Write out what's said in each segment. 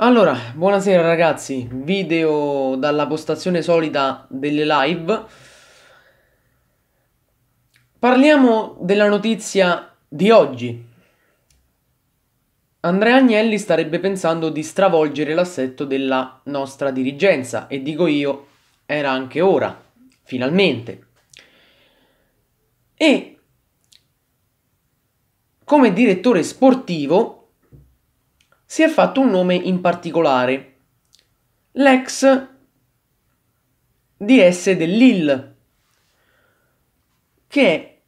Allora, buonasera ragazzi, video dalla postazione solita delle live. Parliamo della notizia di oggi. Andrea Agnelli starebbe pensando di stravolgere l'assetto della nostra dirigenza e dico io, era anche ora, finalmente. E come direttore sportivo si è fatto un nome in particolare, l'ex DS dell'IL, che è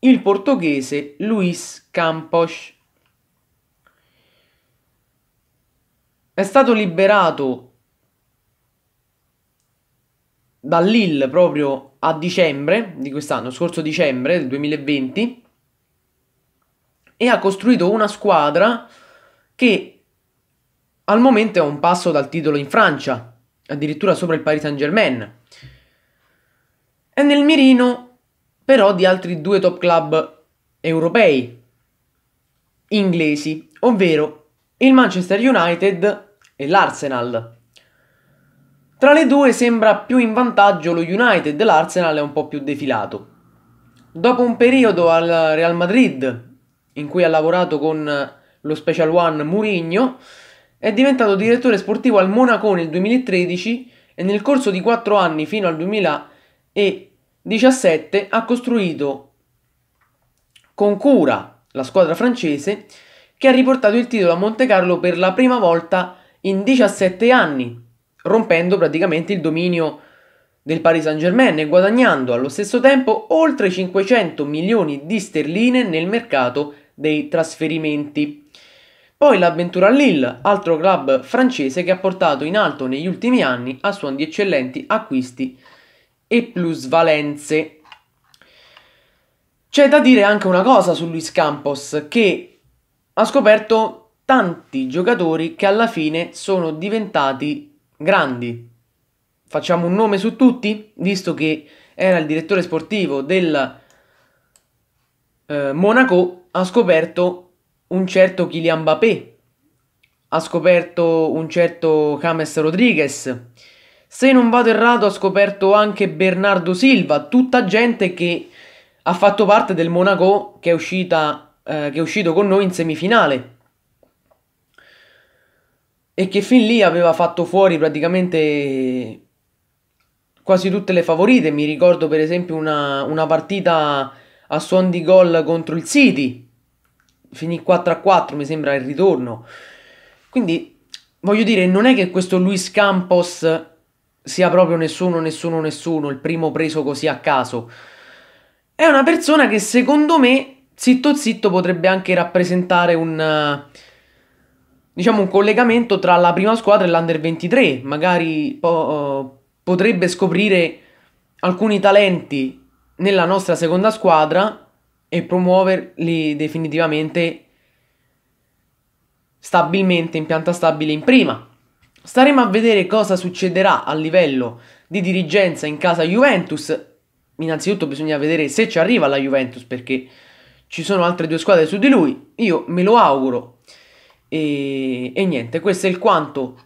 il portoghese Luis Campos. È stato liberato dall'IL proprio a dicembre di quest'anno, scorso dicembre del 2020, e ha costruito una squadra che al momento è un passo dal titolo in Francia, addirittura sopra il Paris Saint Germain. È nel mirino però di altri due top club europei, inglesi, ovvero il Manchester United e l'Arsenal. Tra le due sembra più in vantaggio lo United, l'Arsenal è un po' più defilato. Dopo un periodo al Real Madrid, in cui ha lavorato con lo Special One Murigno, è diventato direttore sportivo al Monaco nel 2013 e nel corso di 4 anni fino al 2017 ha costruito con cura la squadra francese che ha riportato il titolo a Monte Carlo per la prima volta in 17 anni, rompendo praticamente il dominio del Paris Saint Germain e guadagnando allo stesso tempo oltre 500 milioni di sterline nel mercato dei trasferimenti. Poi l'Aventura Lille, altro club francese che ha portato in alto negli ultimi anni a suon di eccellenti acquisti e plusvalenze. C'è da dire anche una cosa su Luis Campos che ha scoperto tanti giocatori che alla fine sono diventati grandi. Facciamo un nome su tutti, visto che era il direttore sportivo del eh, Monaco, ha scoperto un certo Kylian Mbappé, ha scoperto un certo James Rodriguez, se non vado errato ha scoperto anche Bernardo Silva, tutta gente che ha fatto parte del Monaco che è, uscita, eh, che è uscito con noi in semifinale e che fin lì aveva fatto fuori praticamente quasi tutte le favorite. Mi ricordo per esempio una, una partita a suon di gol contro il City finì 4 a 4, mi sembra il ritorno. Quindi voglio dire, non è che questo Luis Campos sia proprio nessuno, nessuno, nessuno, il primo preso così a caso. È una persona che secondo me, zitto zitto, potrebbe anche rappresentare un diciamo un collegamento tra la prima squadra e l'under 23, magari po- eh, potrebbe scoprire alcuni talenti nella nostra seconda squadra e promuoverli definitivamente stabilmente in pianta stabile in prima. Staremo a vedere cosa succederà a livello di dirigenza in casa Juventus. Innanzitutto bisogna vedere se ci arriva la Juventus perché ci sono altre due squadre su di lui. Io me lo auguro. E, e niente, questo è il quanto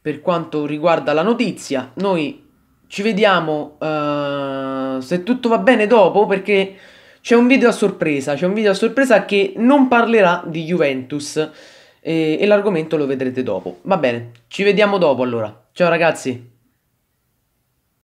per quanto riguarda la notizia. Noi ci vediamo uh, se tutto va bene dopo perché c'è un video a sorpresa, c'è un video a sorpresa che non parlerà di Juventus e, eh, e l'argomento lo vedrete dopo. Va bene, ci vediamo dopo allora. Ciao ragazzi!